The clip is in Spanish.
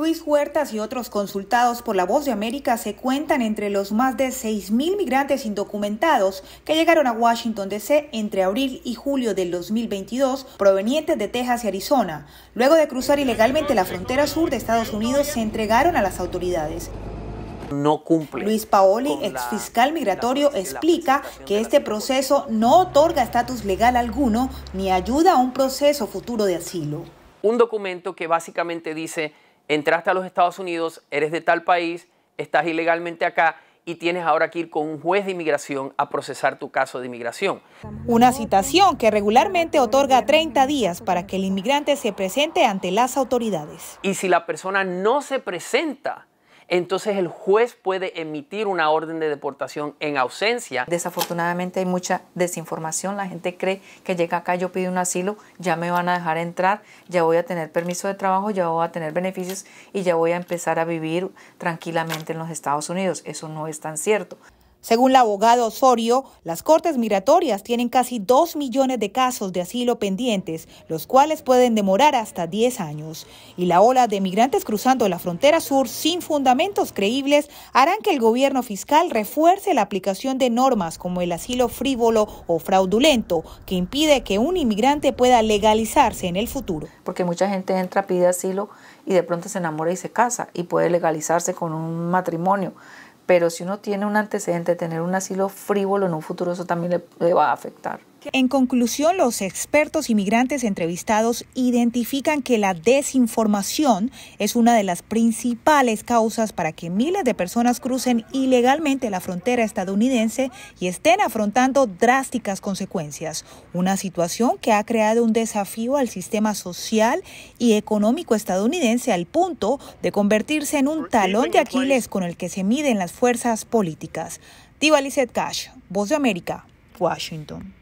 Luis Huertas y otros consultados por La Voz de América se cuentan entre los más de 6.000 migrantes indocumentados que llegaron a Washington, D.C. entre abril y julio del 2022, provenientes de Texas y Arizona. Luego de cruzar ilegalmente la frontera sur de Estados Unidos, se entregaron a las autoridades no cumple. Luis Paoli, ex fiscal migratorio, explica que este proceso no otorga estatus legal alguno ni ayuda a un proceso futuro de asilo. Un documento que básicamente dice entraste a los Estados Unidos, eres de tal país, estás ilegalmente acá y tienes ahora que ir con un juez de inmigración a procesar tu caso de inmigración. Una citación que regularmente otorga 30 días para que el inmigrante se presente ante las autoridades. Y si la persona no se presenta, entonces el juez puede emitir una orden de deportación en ausencia. Desafortunadamente hay mucha desinformación, la gente cree que llega acá, yo pido un asilo, ya me van a dejar entrar, ya voy a tener permiso de trabajo, ya voy a tener beneficios y ya voy a empezar a vivir tranquilamente en los Estados Unidos. Eso no es tan cierto. Según la abogada Osorio, las cortes migratorias tienen casi 2 millones de casos de asilo pendientes, los cuales pueden demorar hasta 10 años. Y la ola de migrantes cruzando la frontera sur sin fundamentos creíbles harán que el gobierno fiscal refuerce la aplicación de normas como el asilo frívolo o fraudulento, que impide que un inmigrante pueda legalizarse en el futuro. Porque mucha gente entra, pide asilo y de pronto se enamora y se casa y puede legalizarse con un matrimonio pero si uno tiene un antecedente de tener un asilo frívolo en un futuro, eso también le, le va a afectar. En conclusión, los expertos inmigrantes entrevistados identifican que la desinformación es una de las principales causas para que miles de personas crucen ilegalmente la frontera estadounidense y estén afrontando drásticas consecuencias, una situación que ha creado un desafío al sistema social y económico estadounidense al punto de convertirse en un talón de Aquiles con el que se miden las fuerzas políticas. Diva Cash, Voz de América, Washington.